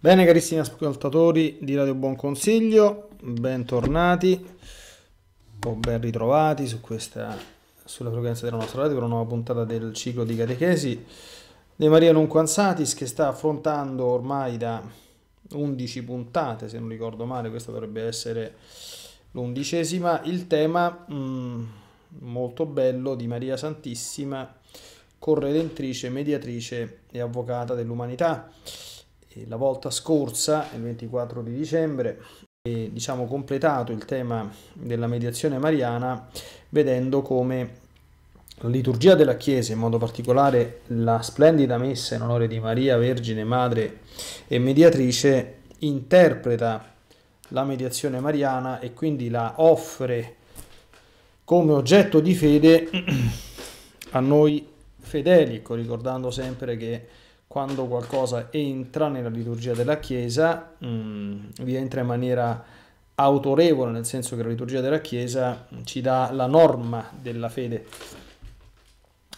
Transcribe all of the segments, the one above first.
Bene carissimi ascoltatori di Radio Buon Consiglio, bentornati o ben ritrovati su questa, sulla frequenza della nostra radio per una nuova puntata del ciclo di catechesi De Maria Nunquanzatis che sta affrontando ormai da 11 puntate, se non ricordo male, questa dovrebbe essere l'undicesima, il tema mh, mm, molto bello di Maria Santissima, corredentrice, mediatrice e avvocata dell'umanità la volta scorsa, il 24 di dicembre, e, diciamo completato il tema della mediazione mariana vedendo come la liturgia della Chiesa, in modo particolare la splendida messa in onore di Maria Vergine, madre e mediatrice, interpreta la mediazione mariana e quindi la offre come oggetto di fede a noi fedeli, ecco, ricordando sempre che quando qualcosa entra nella liturgia della Chiesa, mh, mm, vi entra in maniera autorevole, nel senso che la liturgia della Chiesa ci dà la norma della fede.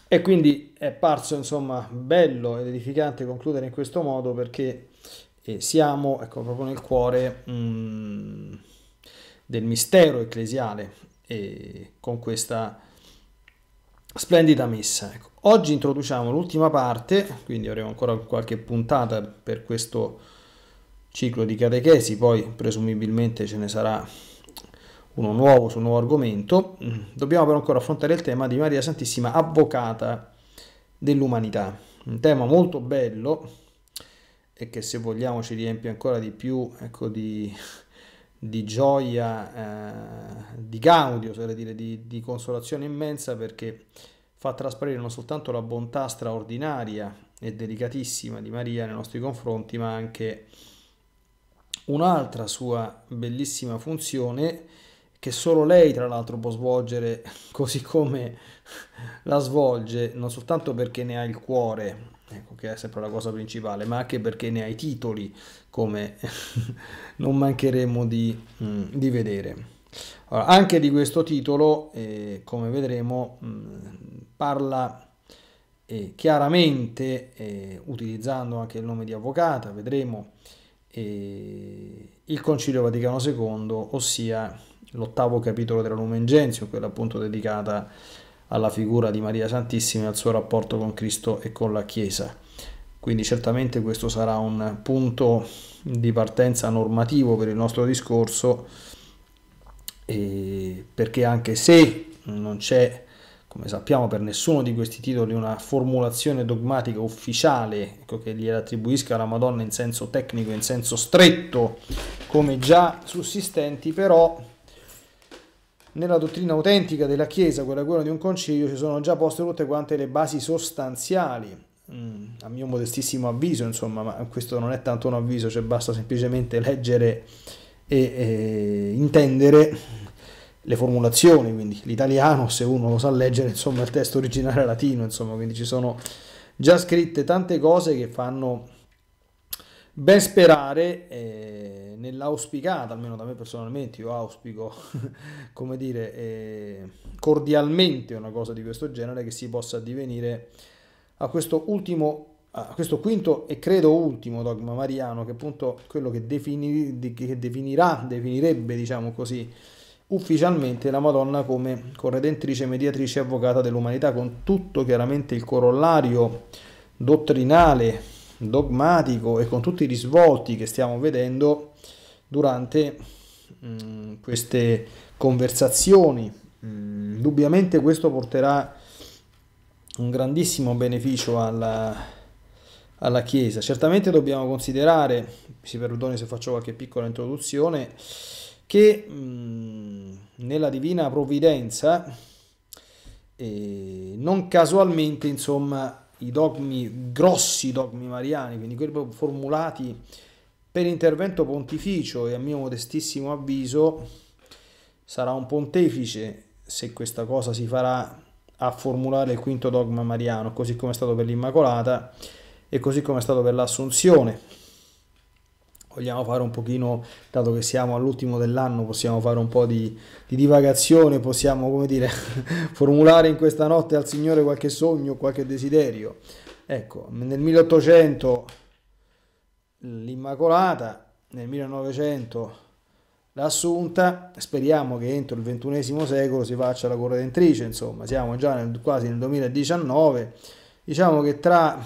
E quindi è parso insomma bello ed edificante concludere in questo modo perché eh, siamo ecco, proprio nel cuore mh, mm, del mistero ecclesiale e con questa Splendida messa. Ecco. Oggi introduciamo l'ultima parte, quindi avremo ancora qualche puntata per questo ciclo di catechesi, poi presumibilmente ce ne sarà uno nuovo su un nuovo argomento. Dobbiamo però ancora affrontare il tema di Maria Santissima, avvocata dell'umanità. Un tema molto bello e che se vogliamo ci riempie ancora di più ecco, di, di gioia, eh, di gaudio, oserei dire, di, di, consolazione immensa perché fa trasparire non soltanto la bontà straordinaria e delicatissima di Maria nei nostri confronti, ma anche un'altra sua bellissima funzione che solo lei tra l'altro può svolgere così come la svolge, non soltanto perché ne ha il cuore, ecco, che è sempre la cosa principale, ma anche perché ne ha i titoli, come non mancheremo di, mm, di vedere. Allora, anche di questo titolo, eh, come vedremo, mm, parla eh, chiaramente, eh, utilizzando anche il nome di avvocata, vedremo eh, il Concilio Vaticano II, ossia l'ottavo capitolo della Lumen Gentium, quella appunto dedicata alla figura di Maria Santissima e al suo rapporto con Cristo e con la Chiesa. Quindi certamente questo sarà un punto di partenza normativo per il nostro discorso, perché anche se non c'è, come sappiamo, per nessuno di questi titoli una formulazione dogmatica ufficiale ecco, che gliela attribuisca alla Madonna in senso tecnico, in senso stretto, come già sussistenti, però nella dottrina autentica della Chiesa, quella, quella di un concilio, si sono già poste tutte quante le basi sostanziali Mm. a mio modestissimo avviso, insomma, ma questo non è tanto un avviso, cioè basta semplicemente leggere e, e intendere le formulazioni, quindi l'italiano, se uno lo sa leggere, insomma, il testo originale latino, insomma, quindi ci sono già scritte tante cose che fanno ben sperare eh, nell'auspicata, almeno da me personalmente, io auspico, come dire, eh, cordialmente una cosa di questo genere che si possa divenire a questo ultimo a questo quinto e credo ultimo dogma mariano, che appunto quello che, defini, che definirà, definirebbe, diciamo così, ufficialmente la Madonna come corredentrice, mediatrice e avvocata dell'umanità, con tutto chiaramente il corollario dottrinale, dogmatico e con tutti i risvolti che stiamo vedendo durante mh, mm, queste conversazioni. Mm, indubbiamente questo porterà a un grandissimo beneficio alla, alla Chiesa. Certamente dobbiamo considerare, si perdoni se faccio qualche piccola introduzione, che mh, nella divina provvidenza eh, non casualmente insomma i dogmi, grossi dogmi mariani, quindi quelli formulati per intervento pontificio e a mio modestissimo avviso sarà un pontefice se questa cosa si farà a formulare il quinto dogma mariano, così come è stato per l'Immacolata e così come è stato per l'Assunzione. Vogliamo fare un pochino, dato che siamo all'ultimo dell'anno, possiamo fare un po' di, di divagazione, possiamo, come dire, formulare in questa notte al Signore qualche sogno, qualche desiderio. Ecco, nel 1800 l'Immacolata, nel 1900 l'assunta, speriamo che entro il ventunesimo secolo si faccia la corredentrice, insomma siamo già nel, quasi nel 2019, diciamo che tra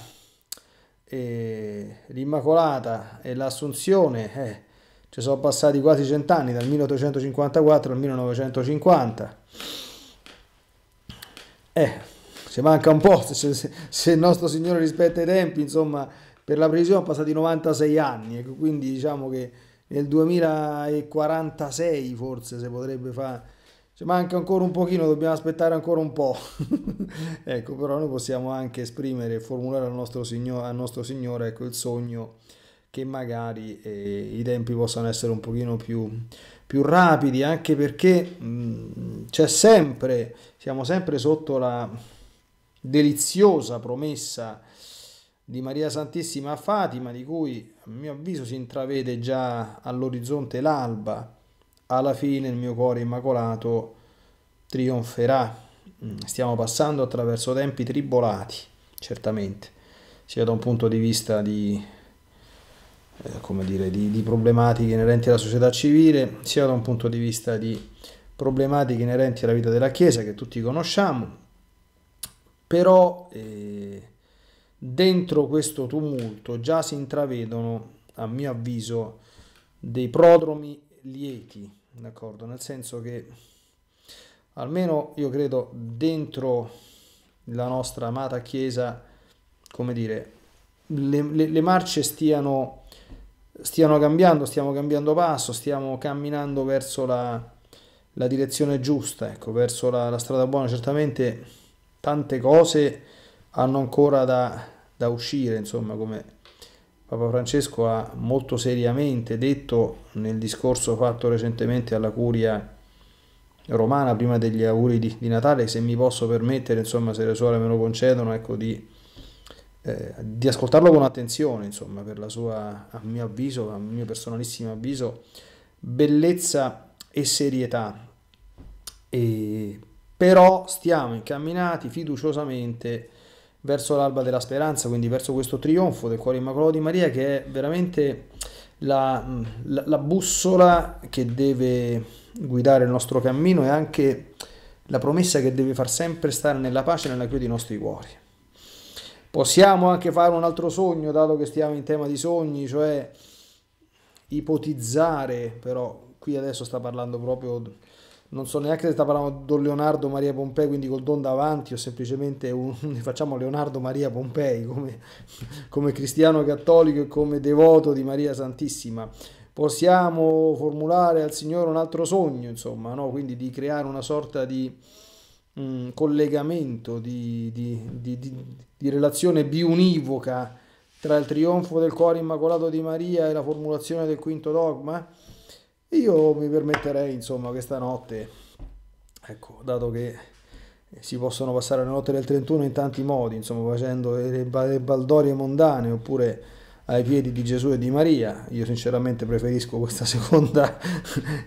eh, l'Immacolata e l'Assunzione eh, ci sono passati quasi cent'anni, dal 1854 al 1950. Eh, se manca un po', se, se il nostro Signore rispetta i tempi, insomma, per la previsione sono passati 96 anni, ecco, quindi diciamo che nel 2046 forse se potrebbe fare ci manca ancora un pochino, dobbiamo aspettare ancora un po'. ecco, però noi possiamo anche esprimere e formulare al nostro, signor, al nostro Signore ecco, il sogno che magari eh, i tempi possano essere un pochino più, più rapidi, anche perché c'è sempre, siamo sempre sotto la deliziosa promessa di Maria Santissima a Fatima, di cui a mio avviso si intravede già all'orizzonte l'alba, alla fine il mio cuore immacolato trionferà. Mm, stiamo passando attraverso tempi tribolati, certamente, sia da un punto di vista di, eh, dire, di, di problematiche inerenti alla società civile, sia da un punto di vista di problematiche inerenti alla vita della Chiesa che tutti conosciamo, però... Eh, dentro questo tumulto già si intravedono, a mio avviso, dei prodromi lieti, d'accordo? Nel senso che almeno io credo dentro la nostra amata Chiesa, come dire, le, le, le marce stiano, stiano cambiando, stiamo cambiando passo, stiamo camminando verso la, la direzione giusta, ecco, verso la, la, strada buona. Certamente tante cose hanno ancora da, da uscire, insomma, come Papa Francesco ha molto seriamente detto nel discorso fatto recentemente alla Curia romana prima degli auguri di, di Natale, se mi posso permettere, insomma, se le suore me lo concedono, ecco di, eh, di ascoltarlo con attenzione, insomma, per la sua, a mio avviso, a mio personalissimo avviso, bellezza e serietà. E però stiamo incamminati fiduciosamente verso l'alba della speranza, quindi verso questo trionfo del cuore immacolato di Maria che è veramente la, la, la bussola che deve guidare il nostro cammino e anche la promessa che deve far sempre stare nella pace e nella chiude dei nostri cuori. Possiamo anche fare un altro sogno, dato che stiamo in tema di sogni, cioè ipotizzare, però qui adesso sta parlando proprio non so neanche se sta parlando di Leonardo Maria Pompei, quindi col Don davanti o semplicemente un, facciamo Leonardo Maria Pompei come, come cristiano cattolico e come devoto di Maria Santissima possiamo formulare al Signore un altro sogno, insomma, no? quindi di creare una sorta di mh, mm, collegamento, di, di, di, di, relazione biunivoca tra il trionfo del cuore immacolato di Maria e la formulazione del quinto dogma? Io mi permetterei, insomma, che stanotte, ecco, dato che si possono passare la notte del 31 in tanti modi, insomma, facendo le baldorie mondane oppure ai piedi di Gesù e di Maria. Io sinceramente preferisco questa seconda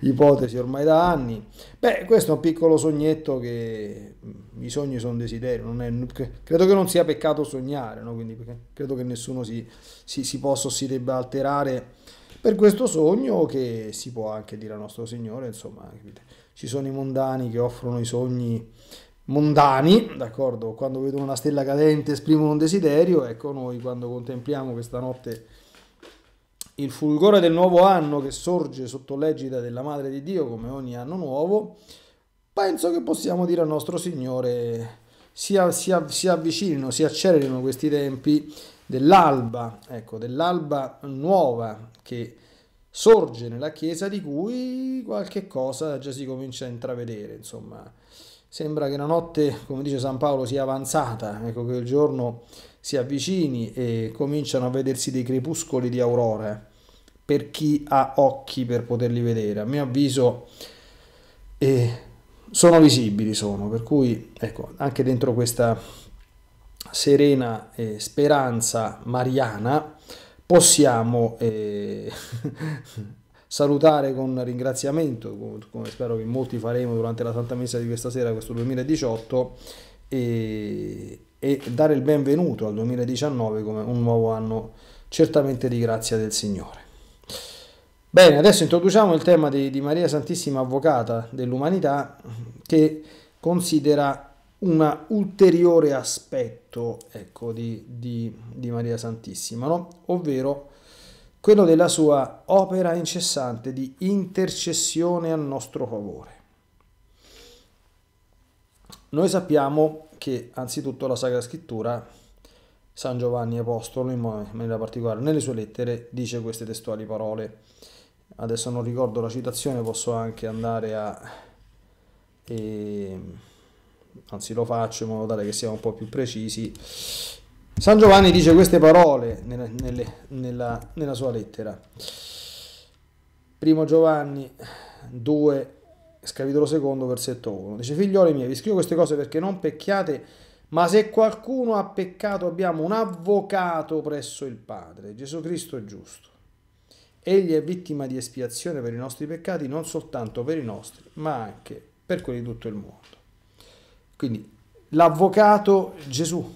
ipotesi ormai da anni. Beh, questo è un piccolo sognetto che mm, i sogni sono desideri, è... credo che non sia peccato sognare, no? quindi credo che nessuno si, si, si possa o si debba alterare per questo sogno che si può anche dire a nostro Signore, insomma, ci sono i mondani che offrono i sogni mondani, d'accordo? Quando vedono una stella cadente esprimono un desiderio, ecco noi quando contempliamo questa notte il fulgore del nuovo anno che sorge sotto l'egida della Madre di Dio come ogni anno nuovo, penso che possiamo dire al nostro Signore si, si, si avvicinino, si accelerino questi tempi dell'alba, ecco, dell'alba nuova che sorge nella Chiesa di cui qualche cosa già si comincia a intravedere, insomma. Sembra che la notte, come dice San Paolo, sia avanzata, ecco che il giorno si avvicini e cominciano a vedersi dei crepuscoli di aurora per chi ha occhi per poterli vedere. A mio avviso eh, sono visibili, sono, per cui ecco, anche dentro questa serena eh, speranza mariana possiamo eh, salutare con ringraziamento, come spero che molti faremo durante la Santa Messa di questa sera, questo 2018, e, e dare il benvenuto al 2019 come un nuovo anno certamente di grazia del Signore. Bene, adesso introduciamo il tema di, di Maria Santissima Avvocata dell'umanità che considera un ulteriore aspetto ecco, di, di, di, Maria Santissima, no? ovvero quello della sua opera incessante di intercessione a nostro favore. Noi sappiamo che anzitutto la Sacra Scrittura, San Giovanni Apostolo in maniera particolare, nelle sue lettere dice queste testuali parole. Adesso non ricordo la citazione, posso anche andare a... E ehm, anzi lo faccio in modo tale che siamo un po' più precisi. San Giovanni dice queste parole nella, nelle, nella, nella sua lettera. Primo Giovanni 2, capitolo secondo, versetto 1. Dice, figlioli miei, vi scrivo queste cose perché non pecchiate, ma se qualcuno ha peccato abbiamo un avvocato presso il Padre, Gesù Cristo è giusto. Egli è vittima di espiazione per i nostri peccati, non soltanto per i nostri, ma anche per quelli di tutto il mondo. Quindi l'avvocato Gesù.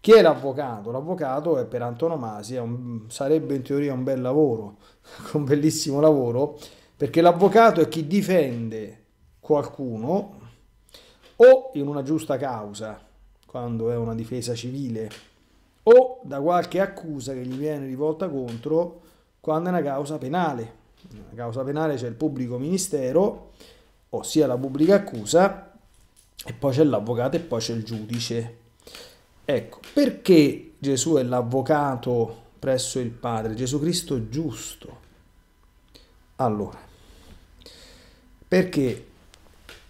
Chi è l'avvocato? L'avvocato è per antonomasia, un, sarebbe in teoria un bel lavoro, un bellissimo lavoro, perché l'avvocato è chi difende qualcuno o in una giusta causa, quando è una difesa civile, o da qualche accusa che gli viene rivolta contro quando è una causa penale. La causa penale c'è il pubblico ministero, ossia la pubblica accusa, e poi c'è l'avvocato e poi c'è il giudice. Ecco, perché Gesù è l'avvocato presso il Padre, Gesù Cristo è giusto? Allora, perché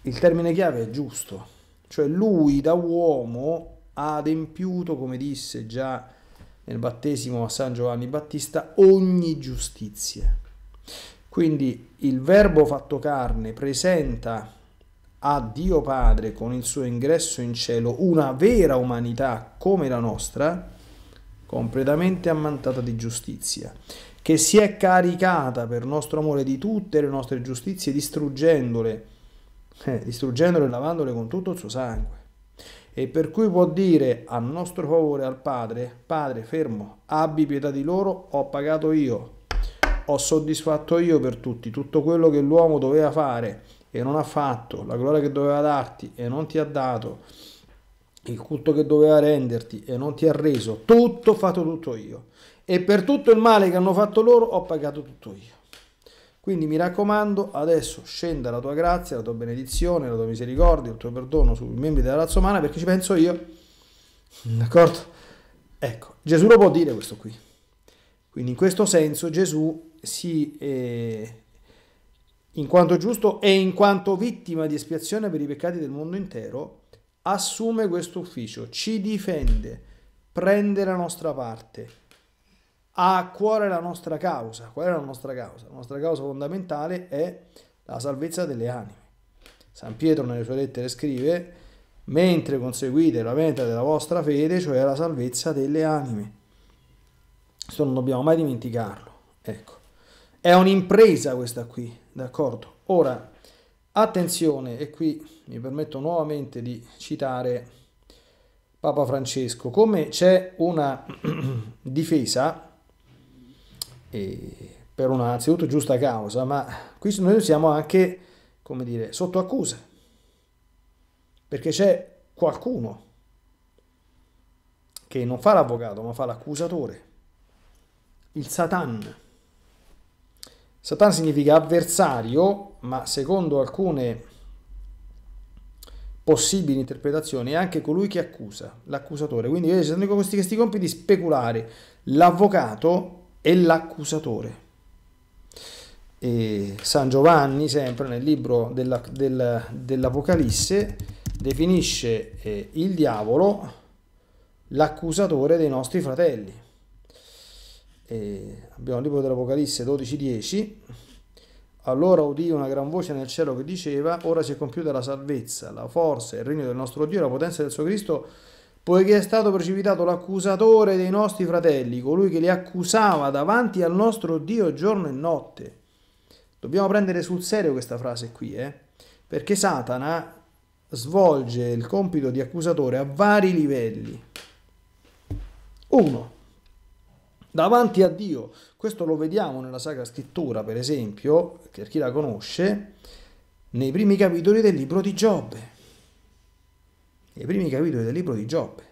il termine chiave è giusto, cioè lui da uomo ha adempiuto, come disse già nel battesimo a San Giovanni Battista, ogni giustizia. Quindi il verbo fatto carne presenta a Dio Padre con il suo ingresso in cielo una vera umanità come la nostra, completamente ammantata di giustizia, che si è caricata per nostro amore di tutte le nostre giustizie, distruggendole, eh, distruggendole e lavandole con tutto il suo sangue. E per cui può dire a nostro favore al Padre, Padre, fermo, abbi pietà di loro, ho pagato io, ho soddisfatto io per tutti tutto quello che l'uomo doveva fare e non ha fatto, la gloria che doveva darti e non ti ha dato, il culto che doveva renderti e non ti ha reso, tutto fatto tutto io. E per tutto il male che hanno fatto loro ho pagato tutto io. Quindi mi raccomando, adesso scenda la tua grazia, la tua benedizione, la tua misericordia, il tuo perdono sui membri della razza umana perché ci penso io. D'accordo? Ecco, Gesù lo può dire questo qui. Quindi in questo senso Gesù si eh, in quanto giusto e in quanto vittima di espiazione per i peccati del mondo intero, assume questo ufficio, ci difende, prende la nostra parte, ha a cuore la nostra causa. Qual è la nostra causa? La nostra causa fondamentale è la salvezza delle anime. San Pietro nelle sue lettere scrive, mentre conseguite la meta della vostra fede, cioè la salvezza delle anime. Questo non dobbiamo mai dimenticarlo. Ecco, è un'impresa questa qui, D'accordo? Ora, attenzione, e qui mi permetto nuovamente di citare Papa Francesco, come c'è una difesa, per una anzitutto giusta causa, ma qui noi siamo anche, come dire, sotto accusa, perché c'è qualcuno che non fa l'avvocato, ma fa l'accusatore, il Satan Satan significa avversario, ma secondo alcune possibili interpretazioni è anche colui che accusa, l'accusatore. Quindi vedete, ci sono questi, questi compiti speculari, l'avvocato e l'accusatore. E San Giovanni, sempre nel libro della, del, dell'Apocalisse, definisce eh, il diavolo l'accusatore dei nostri fratelli. E abbiamo il libro dell'Apocalisse 12.10. Allora udì una gran voce nel cielo che diceva, ora si è compiuta la salvezza, la forza, il regno del nostro Dio, la potenza del suo Cristo, poiché è stato precipitato l'accusatore dei nostri fratelli, colui che li accusava davanti al nostro Dio giorno e notte. Dobbiamo prendere sul serio questa frase qui, eh? perché Satana svolge il compito di accusatore a vari livelli. 1 davanti a Dio. Questo lo vediamo nella Sacra Scrittura, per esempio, per chi la conosce, nei primi capitoli del libro di Giobbe. Nei primi capitoli del libro di Giobbe.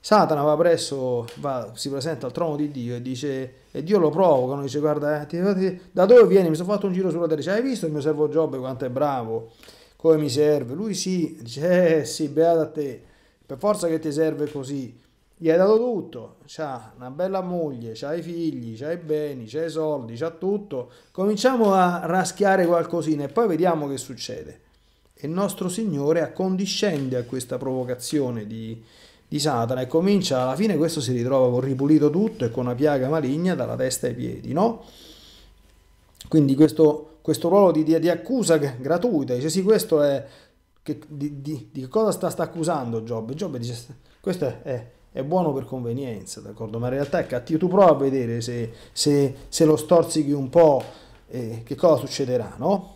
Satana va presso, va, si presenta al trono di Dio e dice, e Dio lo provoca, dice guarda, eh, ti, ti, da dove vieni? Mi sono fatto un giro sulla terra, dice, hai visto il mio servo Giobbe quanto è bravo, come mi serve? Lui sì, dice, eh sì, beato a te, per forza che ti serve così, gli hai dato tutto, c'ha una bella moglie, c'ha i figli, c'ha i beni, c'ha i soldi, c'ha tutto, cominciamo a raschiare qualcosina e poi vediamo che succede. E il nostro Signore accondiscende a questa provocazione di, di Satana e comincia, alla fine questo si ritrova con ripulito tutto e con una piaga maligna dalla testa ai piedi, no? Quindi questo, questo ruolo di, di, di, accusa gratuita, dice sì, questo è... Che, di, che cosa sta, sta accusando Giobbe? Giobbe dice, questo è, è è buono per convenienza, d'accordo? Ma in realtà è cattivo. Tu prova a vedere se, se, se lo storzichi un po' eh, che cosa succederà, no?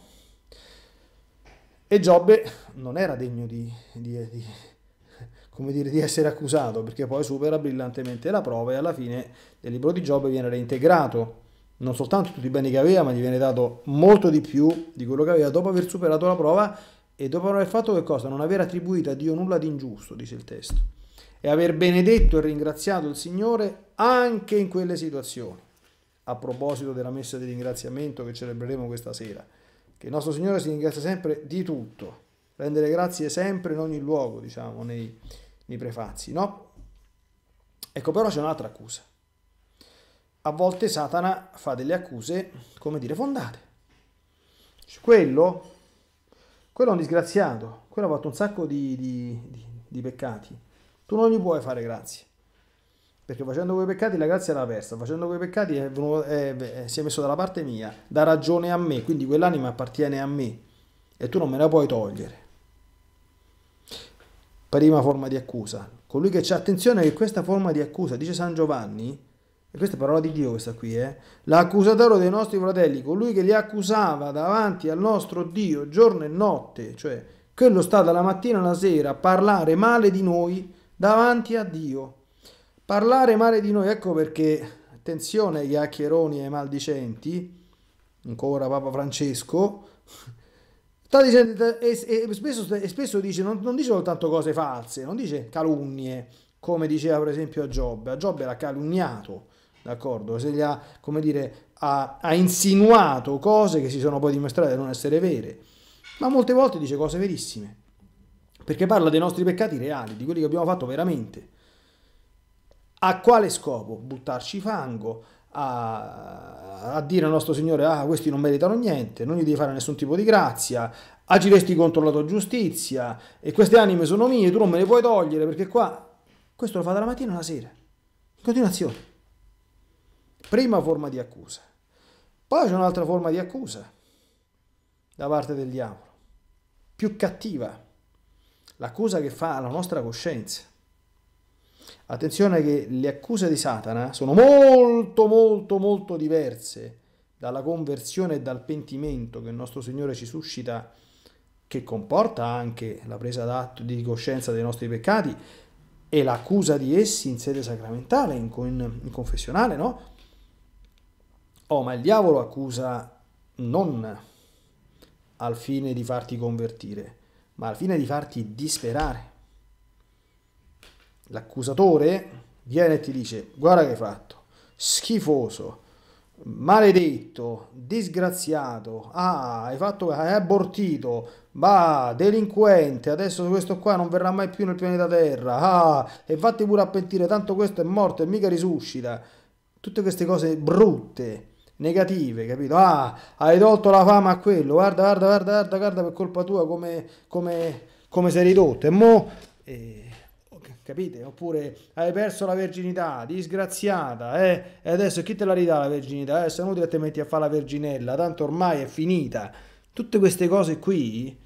E Giobbe non era degno di, di, di, come dire, di essere accusato, perché poi supera brillantemente la prova e alla fine del libro di Giobbe viene reintegrato non soltanto tutti i beni che aveva, ma gli viene dato molto di più di quello che aveva dopo aver superato la prova e dopo aver fatto che cosa? Non aver attribuito a Dio nulla di ingiusto, dice il testo e aver benedetto e ringraziato il Signore anche in quelle situazioni. A proposito della messa di ringraziamento che celebreremo questa sera, che il nostro Signore si ringrazia sempre di tutto, rendere grazie sempre in ogni luogo, diciamo, nei, nei prefazi, no? Ecco, però c'è un'altra accusa. A volte Satana fa delle accuse, come dire, fondate. Cioè, quello, quello è un disgraziato, quello ha fatto un sacco di, di, di, di peccati tu non gli puoi fare grazie. Perché facendo quei peccati la grazia l'ha persa, facendo quei peccati è venuto, è, è, si è messo dalla parte mia, dà ragione a me, quindi quell'anima appartiene a me e tu non me la puoi togliere. Prima forma di accusa. Colui che c'è, attenzione che questa forma di accusa, dice San Giovanni, e questa è parola di Dio questa qui, eh? l'accusatore dei nostri fratelli, colui che li accusava davanti al nostro Dio giorno e notte, cioè quello sta dalla mattina alla sera a parlare male di noi davanti a Dio. Parlare male di noi, ecco perché, attenzione ai chiacchieroni e ai maldicenti, ancora Papa Francesco, sta dicendo, e, e, spesso, e spesso, dice, non, non, dice soltanto cose false, non dice calunnie, come diceva per esempio a Giobbe, a Giobbe l'ha calunniato, d'accordo? Se gli ha, come dire, ha, ha insinuato cose che si sono poi dimostrate non essere vere, ma molte volte dice cose verissime perché parla dei nostri peccati reali, di quelli che abbiamo fatto veramente. A quale scopo? Buttarci fango, a, a dire al nostro Signore, ah, questi non meritano niente, non gli devi fare nessun tipo di grazia, agiresti contro la tua giustizia, e queste anime sono mie, tu non me le puoi togliere, perché qua, questo lo fa dalla mattina alla sera. In continuazione. Prima forma di accusa. Poi c'è un'altra forma di accusa da parte del diavolo, più cattiva, l'accusa che fa alla nostra coscienza. Attenzione che le accuse di Satana sono molto molto molto diverse dalla conversione e dal pentimento che il nostro Signore ci suscita, che comporta anche la presa d'atto di coscienza dei nostri peccati e l'accusa di essi in sede sacramentale, in, in, in confessionale, no? Oh, ma il diavolo accusa non al fine di farti convertire, ma al fine di farti disperare. L'accusatore viene e ti dice guarda che hai fatto, schifoso, maledetto, disgraziato, ah, hai fatto, hai abortito, ma delinquente, adesso questo qua non verrà mai più nel pianeta Terra, ah, e vatti pure a pentire, tanto questo è morto e mica risuscita. Tutte queste cose brutte negative, capito? Ah, hai tolto la fama a quello, guarda, guarda, guarda, guarda, guarda per colpa tua come, come, come sei ridotto. E mo... Eh, capite? Oppure hai perso la verginità, disgraziata, eh? E adesso chi te la ridà la verginità? Adesso eh, è inutile che ti metti a fare la verginella, tanto ormai è finita. Tutte queste cose qui,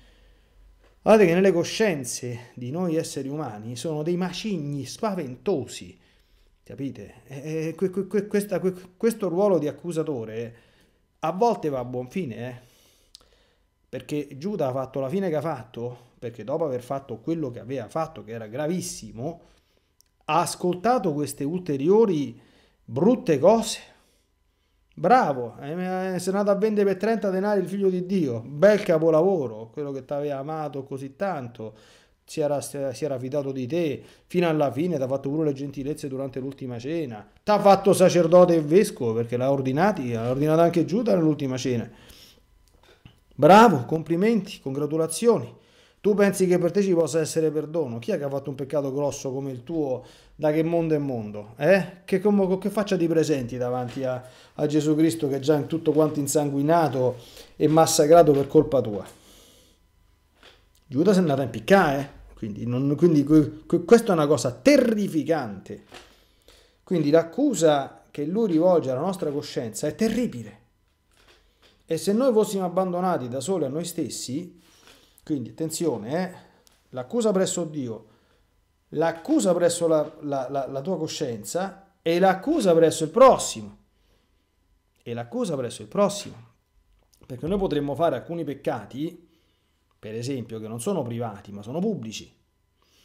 guardate che nelle coscienze di noi esseri umani sono dei macigni spaventosi. Capite? E, que, que, questa, que, questo ruolo di accusatore a volte va a buon fine, eh? perché Giuda ha fatto la fine che ha fatto, perché dopo aver fatto quello che aveva fatto, che era gravissimo, ha ascoltato queste ulteriori brutte cose. Bravo, eh, eh, sei andato a vendere per 30 denari il figlio di Dio, bel capolavoro, quello che ti aveva amato così tanto si era, si era fidato di te fino alla fine, ti ha fatto pure le gentilezze durante l'ultima cena, ti ha fatto sacerdote e vescovo perché l'ha ordinato, l'ha ordinato anche Giuda nell'ultima cena. Bravo, complimenti, congratulazioni. Tu pensi che per te ci possa essere perdono? Chi è che ha fatto un peccato grosso come il tuo? Da che mondo è mondo? Eh? Che, come, che faccia ti presenti davanti a, a Gesù Cristo che è già tutto quanto insanguinato e massacrato per colpa tua? Giuda si è andata a impiccare. Eh? Quindi, non, quindi questa è una cosa terrificante. Quindi l'accusa che lui rivolge alla nostra coscienza è terribile. E se noi fossimo abbandonati da soli a noi stessi, quindi attenzione, eh, l'accusa presso Dio, l'accusa presso la, la, la, la tua coscienza e l'accusa presso il prossimo. E l'accusa presso il prossimo. Perché noi potremmo fare alcuni peccati per esempio, che non sono privati ma sono pubblici,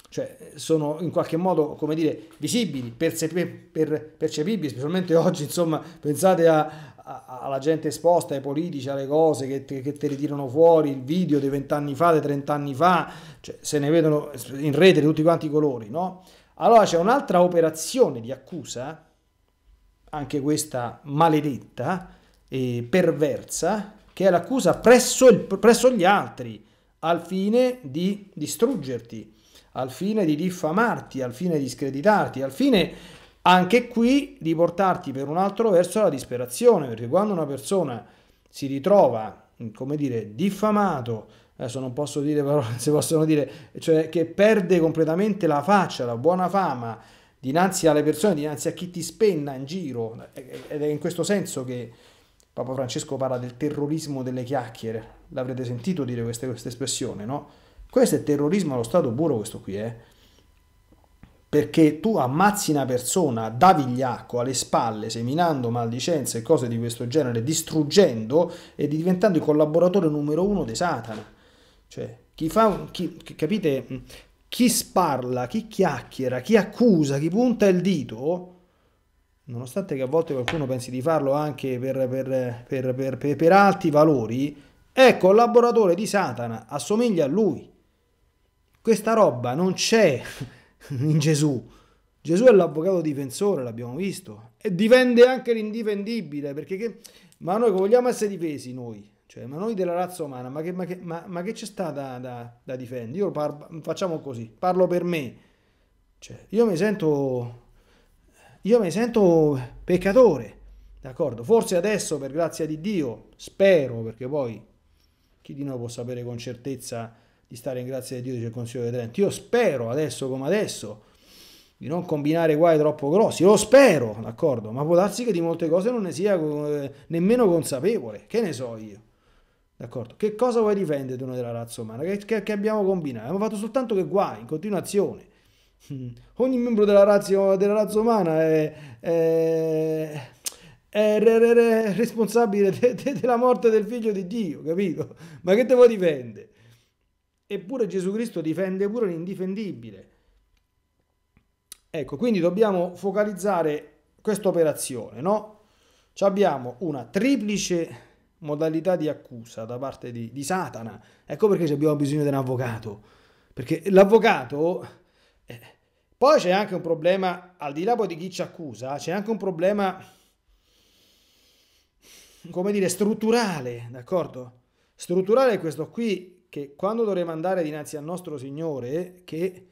cioè sono in qualche modo, come dire, visibili, percep- per, percepibili, specialmente oggi, insomma, pensate a, a, alla gente esposta, ai politici, alle cose che te, che te ritirano fuori, il video dei vent'anni fa, dei trent'anni fa, cioè, se ne vedono in rete di tutti quanti i colori, no? Allora c'è un'altra operazione di accusa, anche questa maledetta e perversa, che è l'accusa presso, il, presso gli altri, al fine di distruggerti, al fine di diffamarti, al fine di screditarti, al fine anche qui di portarti per un altro verso alla disperazione, perché quando una persona si ritrova, come dire, diffamato, adesso non posso dire parole, se possono dire, cioè che perde completamente la faccia, la buona fama dinanzi alle persone, dinanzi a chi ti spenna in giro, ed è in questo senso che Papa Francesco parla del terrorismo delle chiacchiere, l'avrete sentito dire questa, questa espressione, no? Questo è terrorismo allo stato puro questo qui, eh? Perché tu ammazzi una persona da vigliacco alle spalle, seminando maldicenze e cose di questo genere, distruggendo e diventando il collaboratore numero uno di Satana. Cioè, chi fa, chi, capite, chi sparla, chi chiacchiera, chi accusa, chi punta il dito, nonostante che a volte qualcuno pensi di farlo anche per, per, per, per alti valori, è collaboratore di Satana, assomiglia a lui. Questa roba non c'è in Gesù. Gesù è l'avvocato difensore, l'abbiamo visto, e difende anche l'indifendibile, perché che... ma noi vogliamo essere difesi noi, cioè, ma noi della razza umana, ma che, ma che, ma, ma che c'è sta da, da, da difendere? Io parlo, facciamo così, parlo per me, cioè, io mi sento, io mi sento peccatore, d'accordo? Forse adesso, per grazia di Dio, spero, perché poi chi di noi può sapere con certezza di stare in grazia di Dio dice il Consiglio dei trenti Io spero adesso come adesso di non combinare guai troppo grossi, lo spero, d'accordo? Ma può darsi che di molte cose non ne sia eh, nemmeno consapevole, che ne so io. D'accordo? Che cosa vuoi difendere tu della razza umana? Che, che, che, abbiamo combinato? Abbiamo fatto soltanto che guai, in continuazione. Ogni membro della razza, della razza umana è, è è responsabile della de, de morte del figlio di Dio, capito? Ma che te lo difende? Eppure Gesù Cristo difende pure l'indifendibile. Ecco, quindi dobbiamo focalizzare questa operazione, no? Ci abbiamo una triplice modalità di accusa da parte di, di Satana. Ecco perché abbiamo bisogno di un avvocato. Perché l'avvocato... Eh, poi c'è anche un problema, al di là poi di chi ci accusa, c'è anche un problema come dire, strutturale, d'accordo? Strutturale è questo qui, che quando dovremo andare dinanzi al nostro Signore, che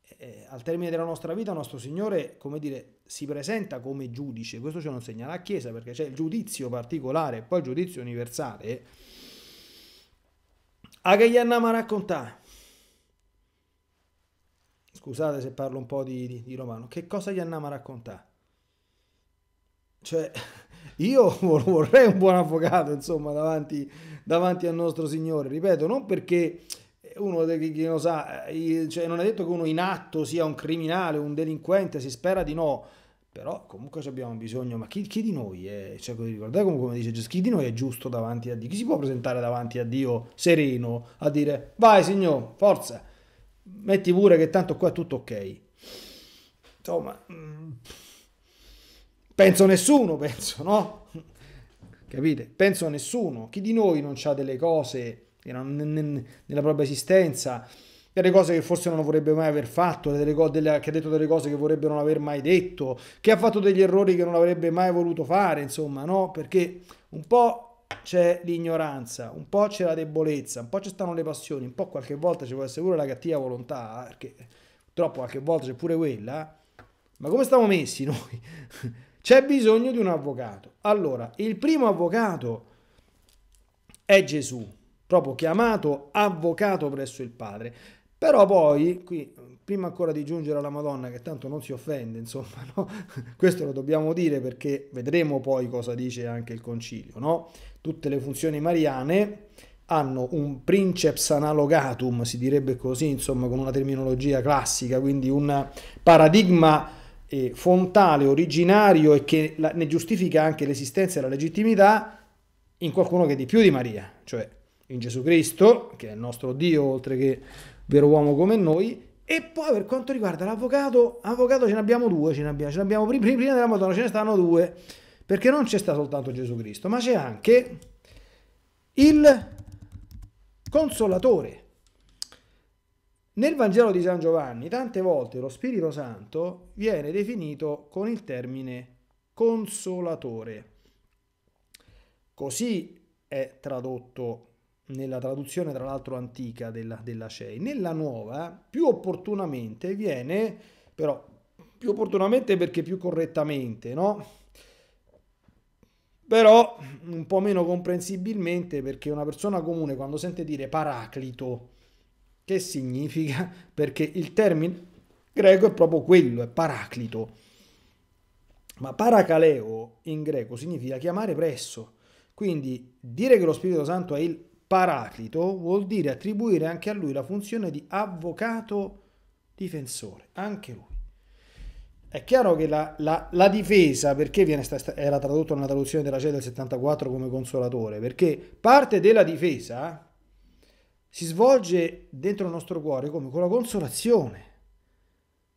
eh, al termine della nostra vita, il nostro Signore, come dire, si presenta come giudice, questo ce lo insegna la Chiesa, perché c'è il giudizio particolare e poi il giudizio universale. che gli a raccontare? scusate se parlo un po' di, di, di romano, che cosa gli andiamo a raccontare? Cioè... Io vorrei un buon avvocato, insomma, davanti, davanti al nostro Signore. Ripeto, non perché uno che lo sa, eh, cioè non è detto che uno in atto sia un criminale, un delinquente, si spera di no, però comunque abbiamo bisogno, ma chi, chi di noi è, cioè, ricordate come, come dice chi di noi è giusto davanti a Dio? Chi si può presentare davanti a Dio sereno a dire vai Signore, forza, metti pure che tanto qua è tutto ok. Insomma... Mm, Penso nessuno, penso, no? Capite? Penso nessuno. Chi di noi non ha delle cose nella propria esistenza, delle cose che forse non vorrebbe mai aver fatto, delle, delle, che ha detto delle cose che vorrebbe non aver mai detto, che ha fatto degli errori che non avrebbe mai voluto fare, insomma, no? Perché un po' c'è l'ignoranza, un po' c'è la debolezza, un po' ci stanno le passioni, un po' qualche volta ci può essere pure la cattiva volontà, perché purtroppo qualche volta c'è pure quella. Ma come stiamo messi noi? C'è bisogno di un avvocato. Allora, il primo avvocato è Gesù, proprio chiamato avvocato presso il Padre. Però poi, qui, prima ancora di giungere alla Madonna, che tanto non si offende, insomma, no? questo lo dobbiamo dire perché vedremo poi cosa dice anche il Concilio, no? Tutte le funzioni mariane hanno un princeps analogatum, si direbbe così, insomma, con una terminologia classica, quindi un paradigma eh, fontale, originario e che la, ne giustifica anche l'esistenza e la legittimità in qualcuno che è di più di Maria, cioè in Gesù Cristo, che è il nostro Dio oltre che vero uomo come noi, e poi per quanto riguarda l'avvocato, avvocato ce ne abbiamo due, ce ne abbiamo, ce ne abbiamo prima, prima della Madonna, ce ne stanno due, perché non c'è stato soltanto Gesù Cristo, ma c'è anche il consolatore. Nel Vangelo di San Giovanni tante volte lo Spirito Santo viene definito con il termine consolatore. Così è tradotto nella traduzione tra l'altro antica della, della CEI. Nella nuova più opportunamente viene, però più opportunamente perché più correttamente, no? Però un po' meno comprensibilmente perché una persona comune quando sente dire paraclito, che significa? Perché il termine greco è proprio quello, è paraclito. Ma paracaleo in greco significa chiamare presso. Quindi dire che lo Spirito Santo è il paraclito vuol dire attribuire anche a lui la funzione di avvocato difensore, anche lui. È chiaro che la, la, la difesa, perché viene sta, era tradotto nella traduzione della CEDA del 74 come consolatore? Perché parte della difesa si svolge dentro il nostro cuore come con la consolazione.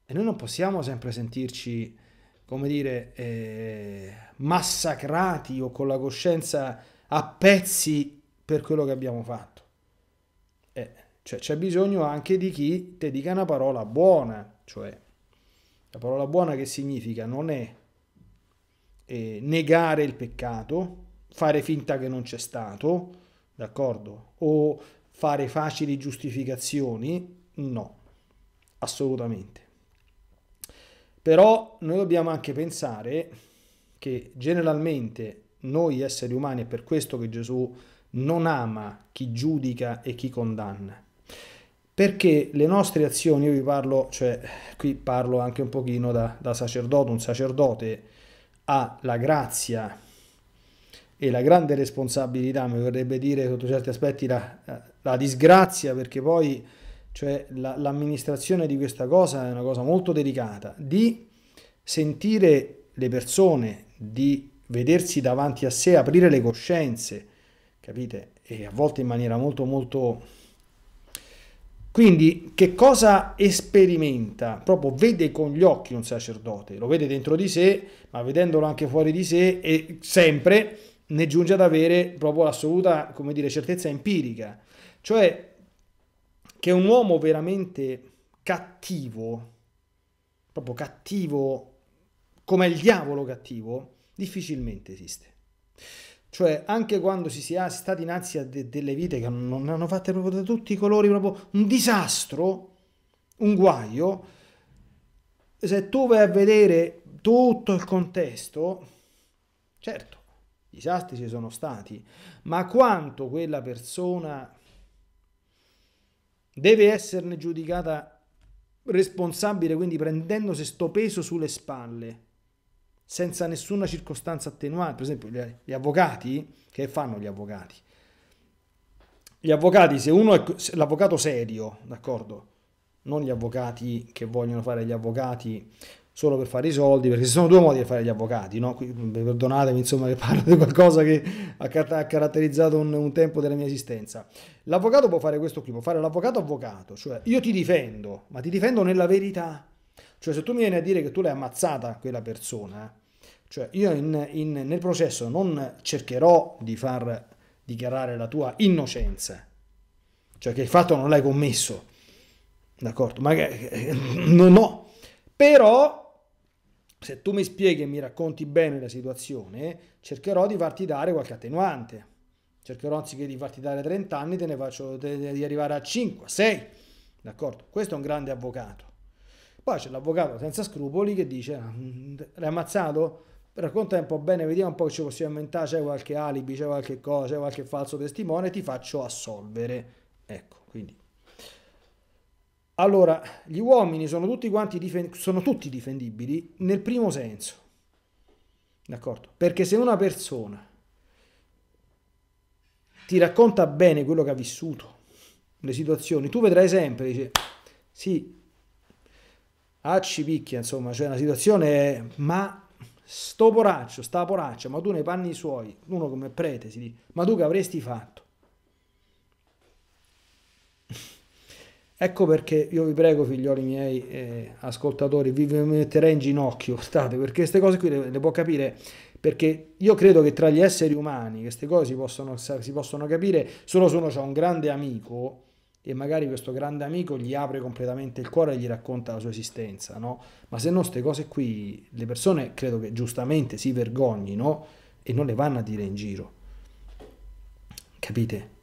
E noi non possiamo sempre sentirci, come dire, eh, massacrati o con la coscienza a pezzi per quello che abbiamo fatto. Eh, cioè, c'è bisogno anche di chi ti dica una parola buona, cioè la parola buona che significa non è eh, negare il peccato, fare finta che non c'è stato, d'accordo? O fare facili giustificazioni? No, assolutamente. Però noi dobbiamo anche pensare che generalmente noi esseri umani, è per questo che Gesù non ama chi giudica e chi condanna, perché le nostre azioni, io vi parlo, cioè qui parlo anche un pochino da, da sacerdote, un sacerdote ha la grazia e la grande responsabilità, mi vorrebbe dire sotto certi aspetti la, la disgrazia, perché poi cioè, la, l'amministrazione di questa cosa è una cosa molto delicata, di sentire le persone, di vedersi davanti a sé, aprire le coscienze, capite? E a volte in maniera molto molto... Quindi che cosa sperimenta? Proprio vede con gli occhi un sacerdote, lo vede dentro di sé, ma vedendolo anche fuori di sé e sempre ne giunge ad avere proprio l'assoluta, come dire, certezza empirica. Cioè che un uomo veramente cattivo, proprio cattivo, come il diavolo cattivo, difficilmente esiste. Cioè, anche quando si, sia, stati innanzi a de, delle vite che non hanno fatte proprio da tutti i colori, proprio un disastro, un guaio, se tu vai a vedere tutto il contesto, certo, disastri ci sono stati, ma quanto quella persona deve esserne giudicata responsabile, quindi prendendosi sto peso sulle spalle, senza nessuna circostanza attenuante. Per esempio, gli avvocati, che fanno gli avvocati? Gli avvocati, se uno è l'avvocato serio, d'accordo? Non gli avvocati che vogliono fare gli avvocati solo per fare i soldi, perché ci sono due modi di fare gli avvocati, no? Mm, perdonatemi insomma che parlo di qualcosa che ha caratterizzato un, un tempo della mia esistenza. L'avvocato può fare questo qui, può fare l'avvocato avvocato, cioè io ti difendo, ma ti difendo nella verità. Cioè se tu mi vieni a dire che tu l'hai ammazzata quella persona, cioè io in, in, nel processo non cercherò di far dichiarare la tua innocenza, cioè che il fatto non l'hai commesso, d'accordo? Ma che, eh, no, però se tu mi spieghi e mi racconti bene la situazione, cercherò di farti dare qualche attenuante. Cercherò anziché di farti dare 30 anni, te ne faccio di arrivare a 5, 6. D'accordo? Questo è un grande avvocato. Poi c'è l'avvocato senza scrupoli che dice: mm, L'hai ammazzato? Racconta un po' bene, vediamo un po' che ci possiamo inventare. C'è qualche alibi, c'è qualche cosa, c'è qualche falso testimone, ti faccio assolvere. Ecco, quindi allora, gli uomini sono tutti quanti difen- sono tutti difendibili nel primo senso. D'accordo? Perché se una persona ti racconta bene quello che ha vissuto, le situazioni, tu vedrai sempre, dice, sì, ah, picchia, insomma, cioè una situazione, ma sto poraccio, sta poraccia, ma tu nei panni suoi, uno come prete si dice, ma tu che avresti fatto? Ecco perché io vi prego, figlioli miei eh, ascoltatori, vi metterei in ginocchio, state, perché queste cose qui le, le può capire perché io credo che tra gli esseri umani queste cose si possono, si possono capire solo se uno ha un grande amico e magari questo grande amico gli apre completamente il cuore e gli racconta la sua esistenza, no? Ma se no queste cose qui le persone credo che giustamente si vergognino e non le vanno a dire in giro. Capite?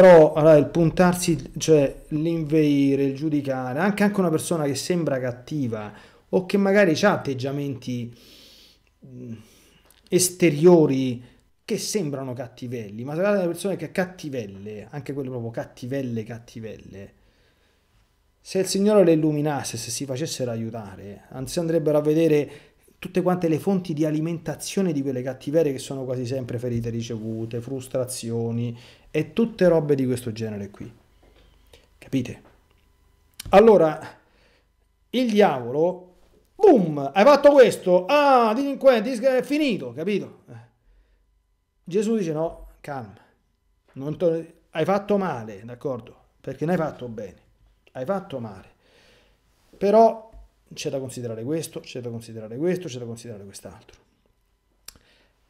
però allora, il puntarsi, cioè l'inveire, il giudicare, anche, anche, una persona che sembra cattiva o che magari ha atteggiamenti esteriori che sembrano cattivelli, ma guardate le persone che cattivelle, anche quelle proprio cattivelle, cattivelle, se il Signore le illuminasse, se si facessero aiutare, anzi andrebbero a vedere tutte quante le fonti di alimentazione di quelle cattiverie che sono quasi sempre ferite ricevute, frustrazioni e tutte robe di questo genere qui. Capite? Allora, il diavolo, boom, hai fatto questo, ah, delinquente, è finito, capito? Eh. Gesù dice no, calma, hai fatto male, d'accordo? Perché ne hai fatto bene, hai fatto male. Però c'è da considerare questo, c'è da considerare questo, c'è da considerare quest'altro.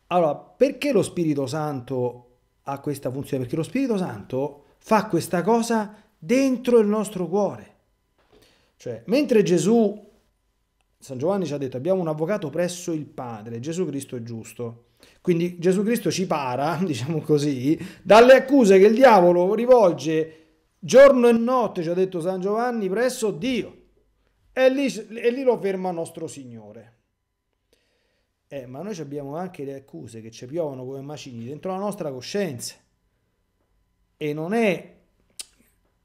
Allora, perché lo Spirito Santo ha questa funzione? Perché lo Spirito Santo fa questa cosa dentro il nostro cuore. Cioè, mentre Gesù, San Giovanni ci ha detto, abbiamo un avvocato presso il Padre, Gesù Cristo è giusto. Quindi Gesù Cristo ci para, diciamo così, dalle accuse che il diavolo rivolge giorno e notte, ci ha detto San Giovanni, presso Dio. E lì, e lì lo ferma nostro Signore. Eh, ma noi abbiamo anche le accuse che ci piovono come macini dentro la nostra coscienza. E non è,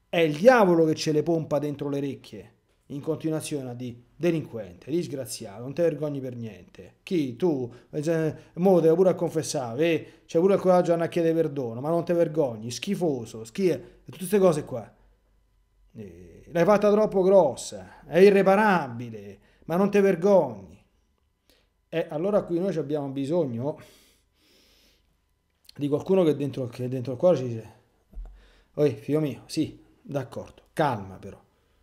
è il diavolo che ce le pompa dentro le orecchie in continuazione a di delinquente, disgraziato, non ti vergogni per niente. Chi? Tu? Eh, mo devo pure a confessare, eh, c'è pure il coraggio a chiedere perdono, ma non ti vergogni, schifoso, schifo, tutte queste cose qua. E eh, l'hai fatta troppo grossa, è irreparabile, ma non te vergogni. E allora qui noi abbiamo bisogno di qualcuno che dentro, che dentro il cuore ci dice, oi figlio mio, sì, d'accordo, calma però,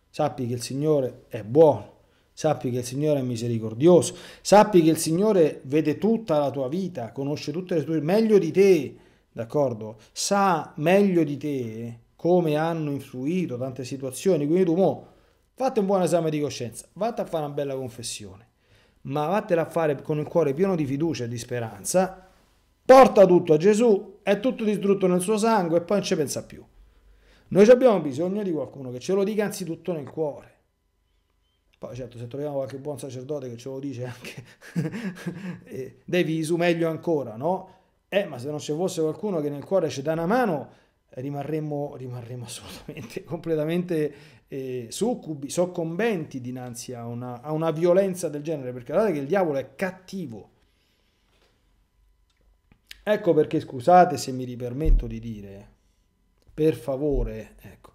sappi che il Signore è buono, sappi che il Signore è misericordioso, sappi che il Signore vede tutta la tua vita, conosce tutte le tue, meglio di te, d'accordo, sa meglio di te come hanno influito tante situazioni, quindi tu mo fate un buon esame di coscienza, vatti a fare una bella confessione, ma vattela a fare con il cuore pieno di fiducia e di speranza, porta tutto a Gesù, è tutto distrutto nel suo sangue e poi non ci pensa più. Noi abbiamo bisogno di qualcuno che ce lo dica anzitutto nel cuore. Poi certo, se troviamo qualche buon sacerdote che ce lo dice anche dei visu, meglio ancora, no? Eh, ma se non ci fosse qualcuno che nel cuore ci dà una mano, rimarremmo, rimarremmo assolutamente completamente eh, succubi, soccombenti dinanzi a una, a una violenza del genere, perché guardate che il diavolo è cattivo. Ecco perché scusate se mi ripermetto di dire, per favore, ecco,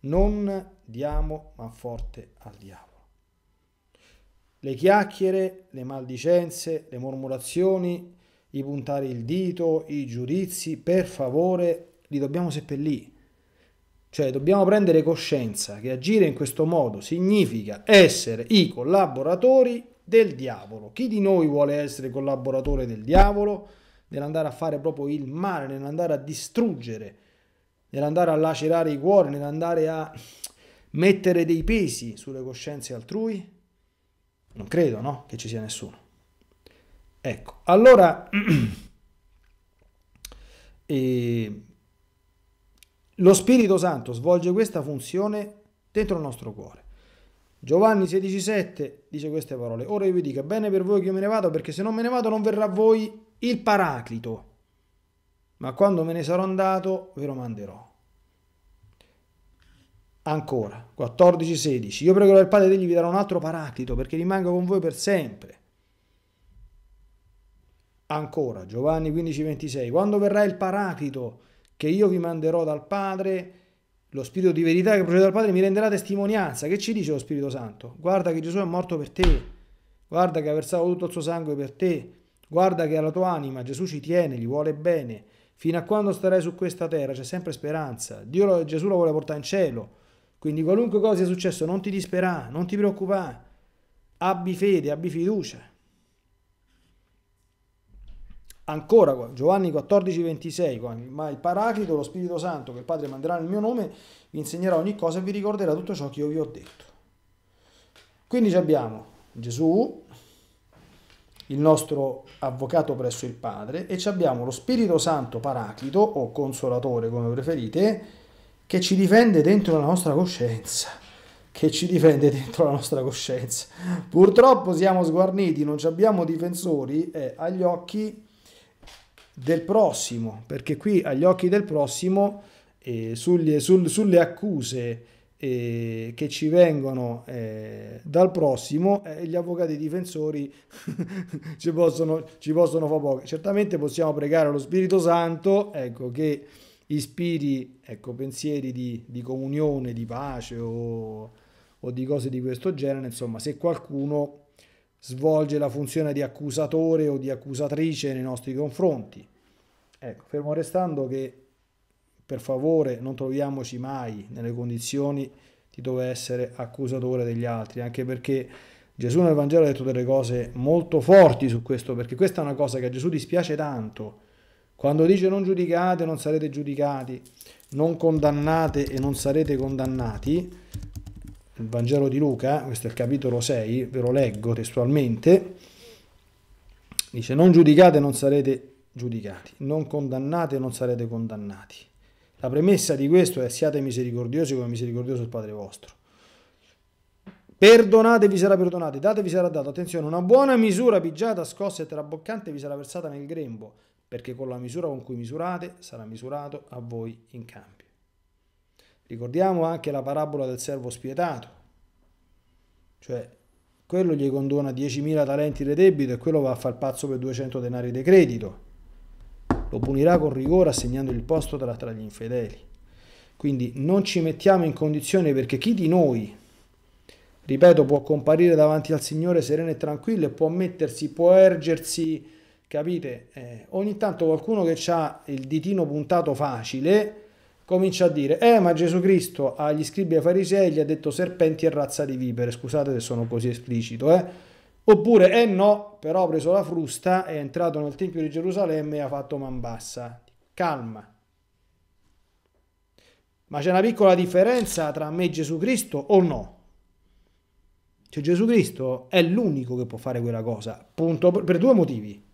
non diamo manforte al diavolo. Le chiacchiere, le maldicenze, le mormorazioni, i puntare il dito, i giudizi, per favore li dobbiamo seppellire. Cioè dobbiamo prendere coscienza che agire in questo modo significa essere i collaboratori del diavolo. Chi di noi vuole essere collaboratore del diavolo? Nell'andare a fare proprio il male, nell'andare a distruggere, nell'andare a lacerare i cuori, nell'andare a mettere dei pesi sulle coscienze altrui? Non credo, no? Che ci sia nessuno. Ecco, allora... e lo Spirito Santo svolge questa funzione dentro il nostro cuore. Giovanni 16,7 dice queste parole. Ora io vi dico, bene per voi che io me ne vado, perché se non me ne vado non verrà a voi il Paraclito. Ma quando me ne sarò andato ve lo manderò. Ancora, 14,16. Io pregherò il Padre ed egli vi darà un altro Paraclito, perché rimanga con voi per sempre. Ancora, Giovanni 15,26. Quando verrà il Paraclito che io vi manderò dal Padre, lo Spirito di verità che procede dal Padre mi renderà testimonianza. Che ci dice lo Spirito Santo? Guarda che Gesù è morto per te, guarda che ha versato tutto il suo sangue per te, guarda che alla tua anima Gesù ci tiene, gli vuole bene. Fino a quando starai su questa terra c'è sempre speranza. Dio Gesù lo vuole portare in cielo. Quindi qualunque cosa sia successo non ti disperare, non ti preoccupare. Abbi fede, abbi fiducia. Ancora Giovanni 14:26, ma il Paraclito, lo Spirito Santo che il Padre manderà nel mio nome, vi insegnerà ogni cosa e vi ricorderà tutto ciò che io vi ho detto. Quindi abbiamo Gesù, il nostro avvocato presso il Padre, e abbiamo lo Spirito Santo Paraclito o Consolatore come preferite, che ci difende dentro la nostra coscienza. Che ci difende dentro la nostra coscienza. Purtroppo siamo sguarniti, non abbiamo difensori e eh, agli occhi del prossimo, perché qui agli occhi del prossimo, eh, sugli, sul, sulle accuse eh, che ci vengono eh, dal prossimo, eh, gli avvocati difensori ci, possono, ci possono fare poco. Certamente possiamo pregare lo Spirito Santo ecco, che ispiri ecco, pensieri di, di comunione, di pace o, o di cose di questo genere, insomma, se qualcuno svolge la funzione di accusatore o di accusatrice nei nostri confronti. Ecco, fermo restando che per favore non troviamoci mai nelle condizioni di dover essere accusatore degli altri, anche perché Gesù nel Vangelo ha detto delle cose molto forti su questo, perché questa è una cosa che a Gesù dispiace tanto. Quando dice non giudicate, non sarete giudicati, non condannate e non sarete condannati, il Vangelo di Luca, questo è il capitolo 6, ve lo leggo testualmente, dice non giudicate non sarete giudicati, non condannate non sarete condannati. La premessa di questo è siate misericordiosi come misericordioso il Padre vostro. Perdonate vi sarà perdonato, date vi sarà dato, attenzione, una buona misura pigiata, scossa e traboccante vi sarà versata nel grembo, perché con la misura con cui misurate sarà misurato a voi in cambio. Ricordiamo anche la parabola del servo spietato, cioè quello gli condona 10.000 talenti di debito e quello va a far pazzo per 200 denari di credito. Lo punirà con rigore assegnando il posto tra, tra gli infedeli. Quindi non ci mettiamo in condizione perché chi di noi, ripeto, può comparire davanti al Signore sereno e tranquillo e può mettersi, può ergersi, capite? Eh, ogni tanto qualcuno che ha il ditino puntato facile comincia a dire, eh ma Gesù Cristo agli scribi e ai farisei gli ha detto serpenti e razza di vipere, scusate se sono così esplicito, eh? oppure eh no, però ha preso la frusta, è entrato nel Tempio di Gerusalemme e ha fatto man bassa, calma. Ma c'è una piccola differenza tra me e Gesù Cristo o no? Cioè Gesù Cristo è l'unico che può fare quella cosa, punto, per due motivi.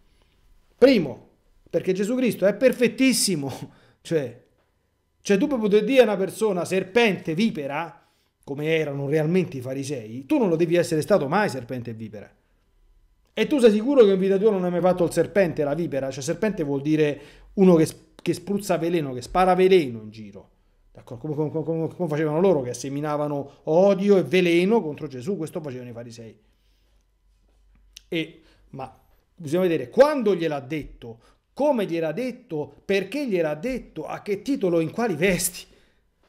Primo, perché Gesù Cristo è perfettissimo, cioè cioè tu puoi dire a una persona serpente, vipera, come erano realmente i farisei, tu non lo devi essere stato mai serpente e vipera. E tu sei sicuro che in vita tua non hai mai fatto il serpente, e la vipera? Cioè serpente vuol dire uno che, che spruzza veleno, che spara veleno in giro. Come, come, come, come, facevano loro che seminavano odio e veleno contro Gesù, questo facevano i farisei. E, ma bisogna vedere quando gliel'ha detto, come gli era detto, perché gli era detto, a che titolo, in quali vesti.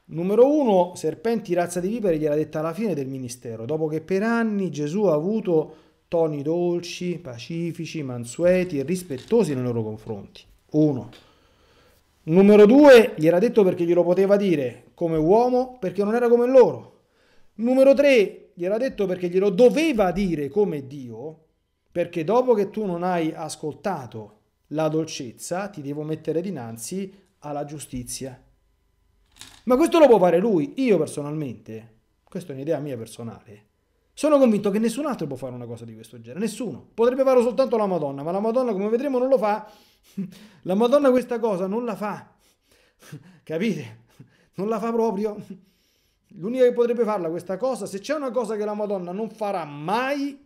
Numero uno, serpenti razza di vipere gliela detta alla fine del ministero, dopo che per anni Gesù ha avuto toni dolci, pacifici, mansueti e rispettosi nei loro confronti. Uno. Numero due, gli era detto perché glielo poteva dire, come uomo, perché non era come loro. Numero tre, gli era detto perché glielo doveva dire come Dio, perché dopo che tu non hai ascoltato la dolcezza, ti devo mettere dinanzi alla giustizia. Ma questo lo può fare lui, io personalmente, questa è un'idea mia personale, sono convinto che nessun altro può fare una cosa di questo genere, nessuno. Potrebbe farlo soltanto la Madonna, ma la Madonna, come vedremo, non lo fa. La Madonna questa cosa non la fa. Capite? Non la fa proprio. L'unica che potrebbe farla questa cosa, se c'è una cosa che la Madonna non farà mai,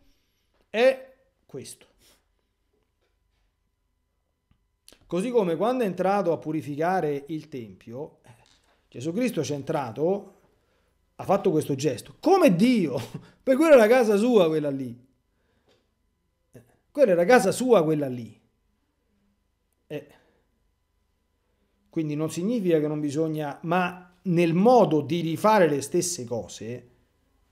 è questo. Così come quando è entrato a purificare il Tempio, eh, Gesù Cristo c'è entrato, ha fatto questo gesto, come Dio, per quella era casa sua quella lì, eh, quella era casa sua quella lì. Eh. Quindi non significa che non bisogna, ma nel modo di rifare le stesse cose,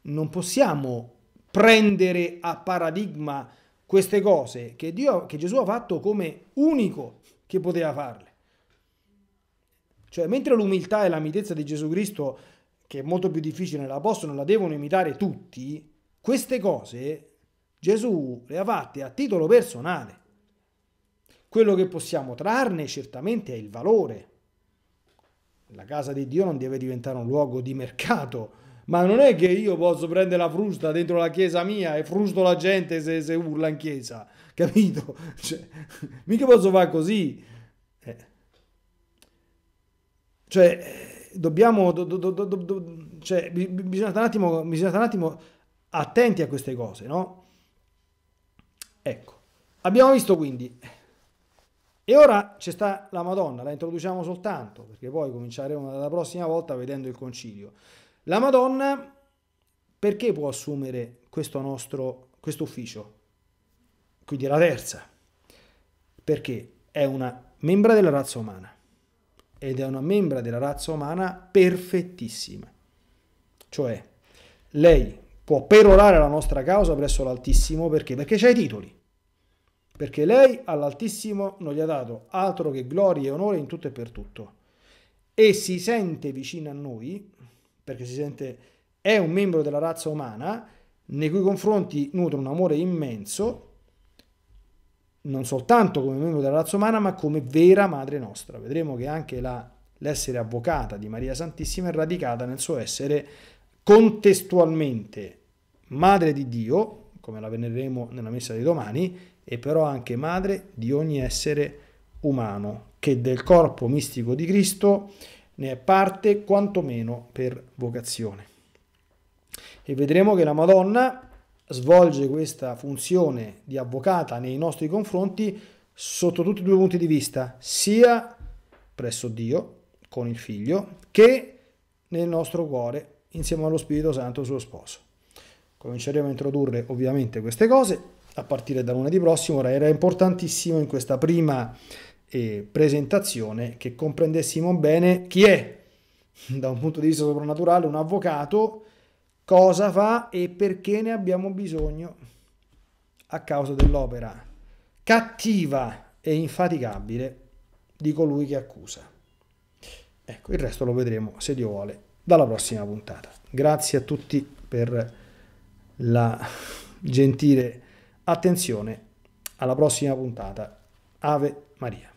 non possiamo prendere a paradigma queste cose che, Dio, che Gesù ha fatto come unico che poteva farle. Cioè, mentre l'umiltà e la mitezza di Gesù Cristo, che è molto più difficile, la possono, la devono imitare tutti, queste cose Gesù le ha fatte a titolo personale. Quello che possiamo trarne certamente è il valore. La casa di Dio non deve diventare un luogo di mercato, ma non è che io posso prendere la frusta dentro la chiesa mia e frusto la gente se, se urla in chiesa capito? Cioè, mica posso fare così. Eh. Cioè, eh, dobbiamo, do, do, do, cioè, bisogna stare un attimo, bisogna stare un attimo attenti a queste cose, no? Ecco, abbiamo visto quindi... E ora c'è sta la Madonna, la introduciamo soltanto, perché poi cominceremo la prossima volta vedendo il concilio. La Madonna perché può assumere questo nostro questo ufficio? quindi la terza, perché è una membra della razza umana ed è una membra della razza umana perfettissima. Cioè, lei può perorare la nostra causa presso l'Altissimo perché? Perché c'è i titoli. Perché lei all'Altissimo non gli ha dato altro che gloria e onore in tutto e per tutto. E si sente vicina a noi, perché si sente, è un membro della razza umana, nei cui confronti nutre un amore immenso, non soltanto come membro della razza umana, ma come vera madre nostra. Vedremo che anche l'essere avvocata di Maria Santissima è radicata nel suo essere contestualmente madre di Dio, come la veneremo nella messa di domani, e però anche madre di ogni essere umano, che del corpo mistico di Cristo ne è parte quantomeno per vocazione. E vedremo che la Madonna svolge questa funzione di avvocata nei nostri confronti sotto tutti e due i punti di vista, sia presso Dio con il figlio che nel nostro cuore insieme allo Spirito Santo suo sposo. Cominceremo a introdurre ovviamente queste cose a partire da lunedì prossimo, ora era importantissimo in questa prima eh, presentazione che comprendessimo bene chi è da un punto di vista soprannaturale un avvocato cosa fa e perché ne abbiamo bisogno a causa dell'opera cattiva e infaticabile di colui che accusa. Ecco, il resto lo vedremo, se Dio vuole, dalla prossima puntata. Grazie a tutti per la gentile attenzione. Alla prossima puntata. Ave Maria.